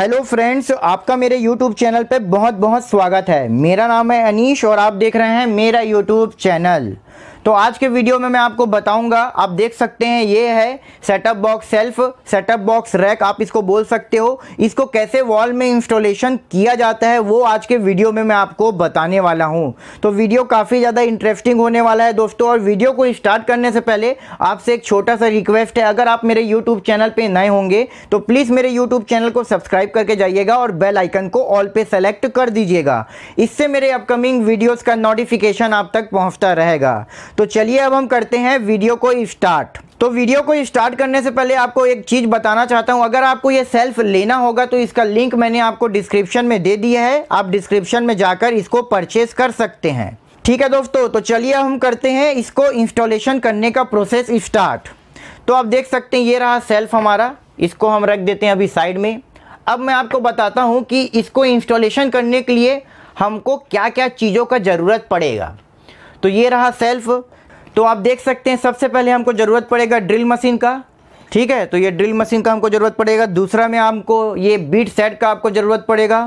hello friends आपका मेरे YouTube channel पे बहुत बहुत स्वागत है मेरा नाम है अनीश और आप देख रहे हैं मेरा यूट्यूब चैनल तो आज के वीडियो में मैं आपको बताऊंगा आप देख सकते हैं ये है setup box self setup box rack आप इसको बोल सकते हो इसको कैसे वॉल में इंस्टॉलेशन किया जाता है वो आज के वीडियो में मैं आपको बताने वाला हूँ तो वीडियो काफ़ी ज़्यादा इंटरेस्टिंग होने वाला है दोस्तों और वीडियो को स्टार्ट करने से पहले आपसे एक छोटा सा रिक्वेस्ट है अगर आप मेरे यूट्यूब चैनल पर नए होंगे तो प्लीज़ मेरे यूट्यूब चैनल को सब्सक्राइब करके जाइएगा और बेल आइकन को ऑल पे सेलेक्ट कर दीजिएगा इससे मेरे अपकमिंग वीडियोज़ का नोटिफिकेशन आप तक पहुँचता रहेगा तो चलिए अब हम करते हैं वीडियो को स्टार्ट तो वीडियो को स्टार्ट करने से पहले आपको एक चीज़ बताना चाहता हूं अगर आपको ये सेल्फ लेना होगा तो इसका लिंक मैंने आपको डिस्क्रिप्शन में दे दिया है आप डिस्क्रिप्शन में जाकर इसको परचेस कर सकते हैं ठीक है दोस्तों तो चलिए हम करते हैं इसको इंस्टॉलेशन करने का प्रोसेस स्टार्ट तो आप देख सकते हैं ये रहा सेल्फ हमारा इसको हम रख देते हैं अभी साइड में अब मैं आपको बताता हूँ कि इसको इंस्टॉलेशन करने के लिए हमको क्या क्या चीज़ों का ज़रूरत पड़ेगा तो ये रहा सेल्फ तो आप देख सकते हैं सबसे पहले हमको ज़रूरत पड़ेगा ड्रिल मशीन का ठीक है तो ये ड्रिल मशीन का हमको ज़रूरत पड़ेगा दूसरा में हमको ये बीट सेट का आपको ज़रूरत पड़ेगा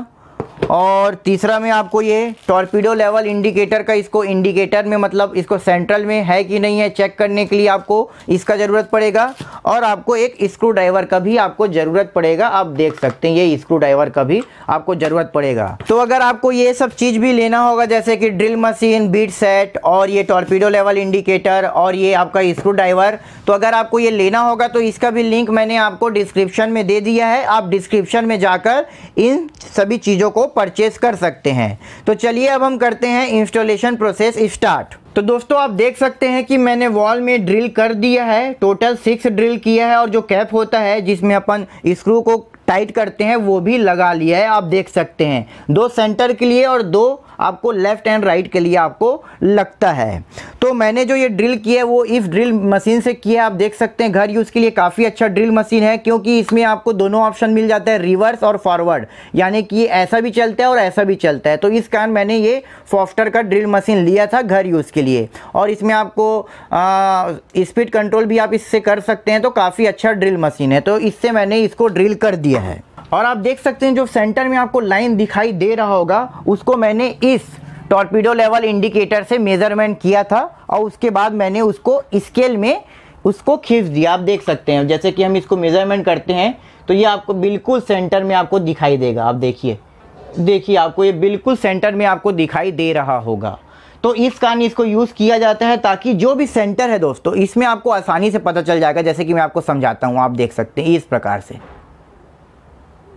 और तीसरा में आपको ये टॉर्पीडो लेवल इंडिकेटर का इसको इंडिकेटर में मतलब इसको सेंट्रल में है कि नहीं है चेक करने के लिए आपको इसका ज़रूरत पड़ेगा और आपको एक स्क्रू ड्राइवर का भी आपको ज़रूरत पड़ेगा आप देख सकते हैं ये स्क्रू ड्राइवर का भी आपको ज़रूरत पड़ेगा तो अगर आपको ये सब चीज़ भी लेना होगा जैसे कि ड्रिल मशीन बीट सेट और ये टॉर्पीडो लेवल इंडिकेटर और ये आपका स्क्रू ड्राइवर तो अगर आपको ये लेना होगा तो इसका भी लिंक मैंने आपको डिस्क्रिप्शन में दे दिया है आप डिस्क्रिप्शन में जाकर इन सभी चीज़ों को परचेस कर सकते हैं तो चलिए अब हम करते हैं इंस्टॉलेशन प्रोसेस स्टार्ट तो दोस्तों आप देख सकते हैं कि मैंने वॉल में ड्रिल कर दिया है टोटल सिक्स ड्रिल किया है और जो कैप होता है जिसमें अपन स्क्रू को टाइट करते हैं वो भी लगा लिया है आप देख सकते हैं दो सेंटर के लिए और दो आपको लेफ़्ट एंड राइट के लिए आपको लगता है तो मैंने जो ये ड्रिल किया है वो इफ़ ड्रिल मशीन से किया आप देख सकते हैं घर यूज़ के लिए काफ़ी अच्छा ड्रिल मशीन है क्योंकि इसमें आपको दोनों ऑप्शन मिल जाता है रिवर्स और फॉरवर्ड यानी कि ये ऐसा भी चलता है और ऐसा भी चलता है तो इस कारण मैंने ये फॉफ्टर का ड्रिल मशीन लिया था घर यूज़ के लिए और इसमें आपको स्पीड कंट्रोल भी आप इससे कर सकते हैं तो काफ़ी अच्छा ड्रिल मशीन है तो इससे मैंने इसको ड्रिल कर दिया है और आप देख सकते हैं जो सेंटर में आपको लाइन दिखाई दे रहा होगा उसको मैंने इस टॉर्पीडो लेवल इंडिकेटर से मेजरमेंट किया था और उसके बाद मैंने उसको स्केल में उसको खींच दिया आप देख सकते हैं जैसे कि हम इसको मेजरमेंट करते हैं तो ये आपको बिल्कुल सेंटर में आपको दिखाई देगा आप देखिए देखिए आपको ये बिल्कुल सेंटर में आपको दिखाई दे रहा होगा तो इस कारण इसको यूज़ किया जाता है ताकि जो भी सेंटर है दोस्तों इसमें आपको आसानी से पता चल जाएगा जैसे कि मैं आपको समझाता हूँ आप देख सकते हैं इस प्रकार से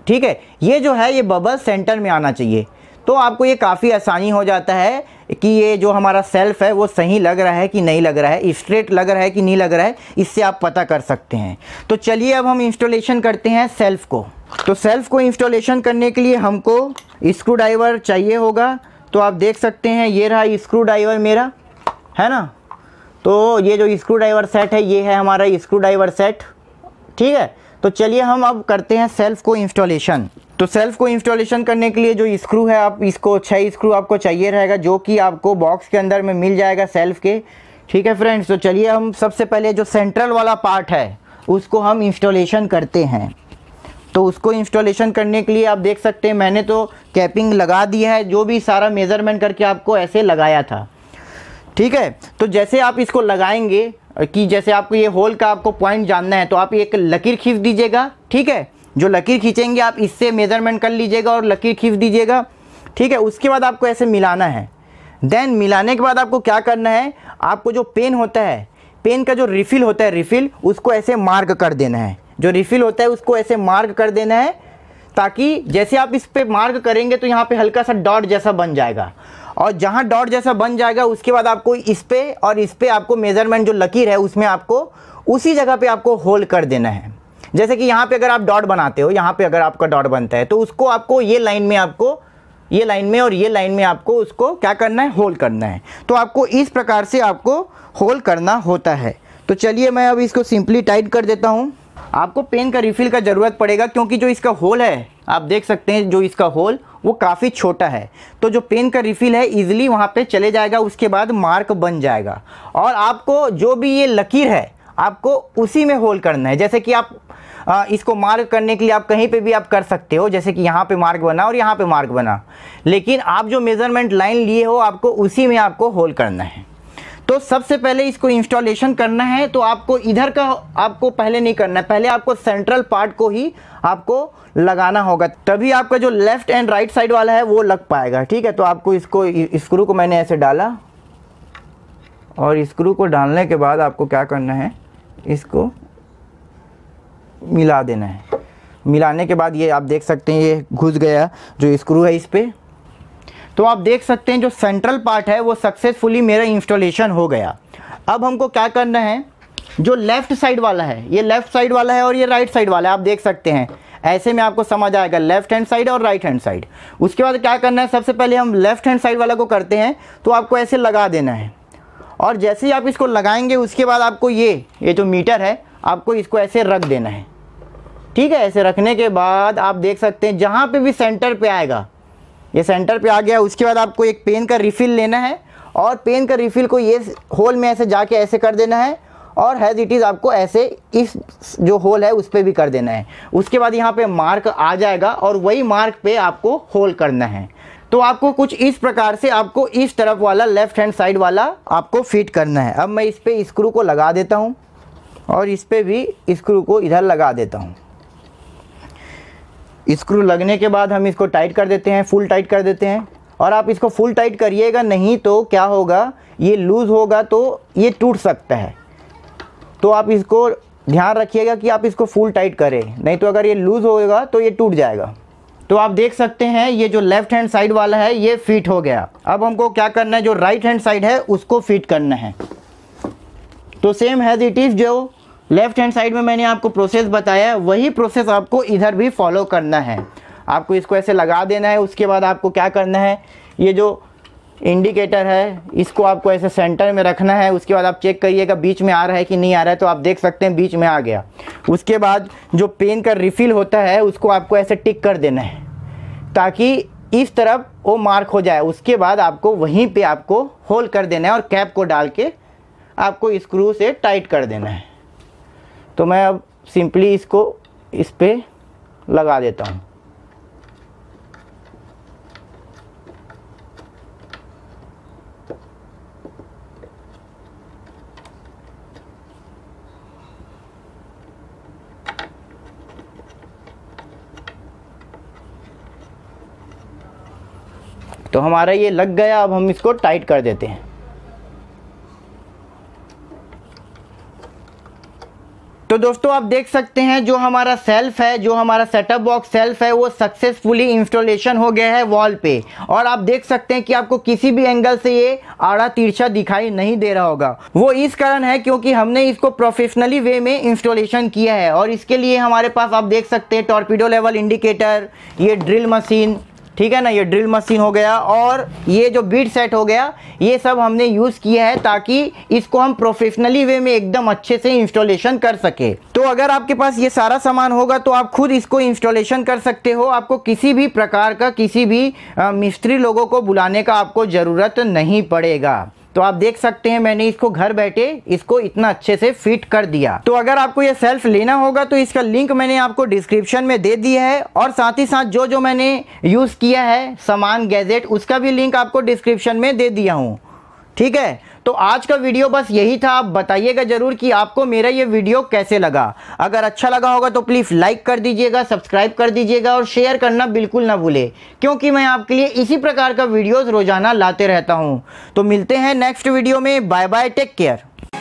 ठीक है ये जो है ये बबल सेंटर में आना चाहिए तो आपको ये काफ़ी आसानी हो जाता है कि ये जो हमारा सेल्फ है वो सही लग रहा है कि नहीं लग रहा है स्ट्रेट लग रहा है कि नहीं लग रहा है इससे आप पता कर सकते हैं तो चलिए अब हम इंस्टॉलेशन करते हैं सेल्फ को तो सेल्फ को इंस्टॉलेशन करने के लिए हमको स्क्रू ड्राइवर चाहिए होगा तो आप देख सकते हैं ये रहा स्क्रू ड्राइवर मेरा है ना तो ये जो स्क्रू ड्राइवर सेट है ये है हमारा स्क्रू ड्राइवर सेट ठीक है तो चलिए हम अब करते हैं सेल्फ को इंस्टॉलेशन तो सेल्फ को इंस्टॉलेशन करने के लिए जो स्क्रू है आप इसको छः स्क्रू आपको चाहिए रहेगा जो कि आपको बॉक्स के अंदर में मिल जाएगा सेल्फ के ठीक है फ्रेंड्स तो चलिए हम सबसे पहले जो सेंट्रल वाला पार्ट है उसको हम इंस्टॉलेशन करते हैं तो उसको इंस्टॉलेशन करने के लिए आप देख सकते हैं मैंने तो कैपिंग लगा दी है जो भी सारा मेज़रमेंट करके आपको ऐसे लगाया था ठीक है तो जैसे आप इसको लगाएंगे कि जैसे आपको ये होल का आपको पॉइंट जानना है तो आप एक लकीर खींच दीजिएगा ठीक है जो लकीर खींचेंगे आप इससे मेजरमेंट कर लीजिएगा और लकीर खींच दीजिएगा ठीक है उसके बाद आपको ऐसे मिलाना है देन मिलाने के बाद आपको क्या करना है आपको जो पेन होता है पेन का जो रिफ़िल होता है रिफ़िल उसको ऐसे मार्क कर देना है जो रिफ़िल होता है उसको ऐसे मार्क कर देना है ताकि जैसे आप इस पर मार्क करेंगे तो यहाँ पर हल्का सा डॉट जैसा बन जाएगा और जहाँ डॉट जैसा बन जाएगा उसके बाद आपको इस पर और इस पर आपको मेजरमेंट जो लकीर है उसमें आपको उसी जगह पे आपको होल्ड कर देना है जैसे कि यहाँ पे अगर आप डॉट बनाते हो यहाँ पे अगर आपका डॉट बनता है तो उसको आपको ये लाइन में आपको ये लाइन में और ये लाइन में आपको उसको क्या करना है होल्ड करना है तो आपको इस प्रकार से आपको होल करना होता है तो चलिए मैं अब इसको सिंपली टाइट कर देता हूँ आपको पेन का रिफिल का ज़रूरत पड़ेगा क्योंकि जो इसका होल है आप देख सकते हैं जो इसका होल वो काफ़ी छोटा है तो जो पेन का रिफ़िल है ईजिली वहाँ पे चले जाएगा उसके बाद मार्क बन जाएगा और आपको जो भी ये लकीर है आपको उसी में होल करना है जैसे कि आप आ, इसको मार्क करने के लिए आप कहीं पे भी आप कर सकते हो जैसे कि यहाँ पे मार्क बना और यहाँ पे मार्क बना लेकिन आप जो मेज़रमेंट लाइन लिए हो आपको उसी में आपको होल करना है तो सबसे पहले इसको इंस्टॉलेशन करना है तो आपको इधर का आपको पहले नहीं करना है पहले आपको सेंट्रल पार्ट को ही आपको लगाना होगा तभी आपका जो लेफ्ट एंड राइट साइड वाला है वो लग पाएगा ठीक है तो आपको इसको स्क्रू को मैंने ऐसे डाला और स्क्रू को डालने के बाद आपको क्या करना है इसको मिला देना है मिलाने के बाद ये आप देख सकते हैं ये घुस गया जो स्क्रू है इस पर तो आप देख सकते हैं जो सेंट्रल पार्ट है वो सक्सेसफुली मेरा इंस्टॉलेशन हो गया अब हमको क्या करना है जो लेफ़्ट साइड वाला है ये लेफ़्ट साइड वाला है और ये राइट साइड वाला है आप देख सकते हैं ऐसे में आपको समझ आएगा लेफ्ट हैंड साइड और राइट हैंड साइड उसके बाद क्या करना है सबसे पहले हम लेफ्ट हैंड साइड वाला को करते हैं तो आपको ऐसे लगा देना है और जैसे ही आप इसको लगाएंगे उसके बाद आपको ये ये जो मीटर है आपको इसको ऐसे रख देना है ठीक है ऐसे रखने के बाद आप देख सकते हैं जहाँ पे भी सेंटर पे आएगा ये सेंटर पे आ गया उसके बाद आपको एक पेन का रिफ़िल लेना है और पेन का रिफ़िल को ये होल में ऐसे जाके ऐसे कर देना है और हैज़ इट इज़ आपको ऐसे इस जो होल है उस पर भी कर देना है उसके बाद यहाँ पे मार्क आ जाएगा और वही मार्क पे आपको होल करना है तो आपको कुछ इस प्रकार से आपको इस तरफ वाला लेफ्ट हैंड साइड वाला आपको फिट करना है अब मैं इस पर स्क्रू को लगा देता हूँ और इस पर भी स्क्रू को इधर लगा देता हूँ स्क्रू लगने के बाद हम इसको टाइट कर देते हैं फुल टाइट कर देते हैं और आप इसको फुल टाइट करिएगा नहीं तो क्या होगा ये लूज़ होगा तो ये टूट सकता है तो आप इसको ध्यान रखिएगा कि आप इसको फुल टाइट करें नहीं तो अगर ये लूज़ होगा तो ये टूट जाएगा तो आप देख सकते हैं ये जो लेफ्ट हैंड साइड वाला है ये फिट हो गया अब हमको क्या करना है जो राइट हैंड साइड है उसको फिट करना है तो सेम हैज़ इट इज़ जो लेफ्ट हैंड साइड में मैंने आपको प्रोसेस बताया वही प्रोसेस आपको इधर भी फॉलो करना है आपको इसको ऐसे लगा देना है उसके बाद आपको क्या करना है ये जो इंडिकेटर है इसको आपको ऐसे सेंटर में रखना है उसके बाद आप चेक करिएगा बीच में आ रहा है कि नहीं आ रहा है तो आप देख सकते हैं बीच में आ गया उसके बाद जो पेन का रिफिल होता है उसको आपको ऐसे टिक कर देना है ताकि इस तरफ वो मार्क हो जाए उसके बाद आपको वहीं पे आपको होल कर देना है और कैप को डाल के आपको स्क्रू से टाइट कर देना है तो मैं अब सिंपली इसको इस पर लगा देता हूँ तो हमारा ये लग गया अब हम इसको टाइट कर देते हैं तो दोस्तों आप देख सकते हैं जो हमारा सेल्फ है जो हमारा सेटअप बॉक्स सेल्फ है वो सक्सेसफुली इंस्टॉलेशन हो गया है वॉल पे और आप देख सकते हैं कि आपको किसी भी एंगल से ये आड़ा तिरछा दिखाई नहीं दे रहा होगा वो इस कारण है क्योंकि हमने इसको प्रोफेशनली वे में इंस्टॉलेशन किया है और इसके लिए हमारे पास आप देख सकते हैं टॉर्पीडो लेवल इंडिकेटर ये ड्रिल मशीन ठीक है ना ये ड्रिल मशीन हो गया और ये जो बीट सेट हो गया ये सब हमने यूज़ किया है ताकि इसको हम प्रोफेशनली वे में एकदम अच्छे से इंस्टॉलेशन कर सके तो अगर आपके पास ये सारा सामान होगा तो आप खुद इसको इंस्टॉलेशन कर सकते हो आपको किसी भी प्रकार का किसी भी मिस्त्री लोगों को बुलाने का आपको ज़रूरत नहीं पड़ेगा तो आप देख सकते हैं मैंने इसको घर बैठे इसको इतना अच्छे से फिट कर दिया तो अगर आपको ये सेल्फ लेना होगा तो इसका लिंक मैंने आपको डिस्क्रिप्शन में दे दिया है और साथ ही साथ जो जो मैंने यूज़ किया है सामान गैजेट उसका भी लिंक आपको डिस्क्रिप्शन में दे दिया हूँ ठीक है तो आज का वीडियो बस यही था आप बताइएगा ज़रूर कि आपको मेरा ये वीडियो कैसे लगा अगर अच्छा लगा होगा तो प्लीज़ लाइक कर दीजिएगा सब्सक्राइब कर दीजिएगा और शेयर करना बिल्कुल ना भूले क्योंकि मैं आपके लिए इसी प्रकार का वीडियो रोज़ाना लाते रहता हूँ तो मिलते हैं नेक्स्ट वीडियो में बाय बाय टेक केयर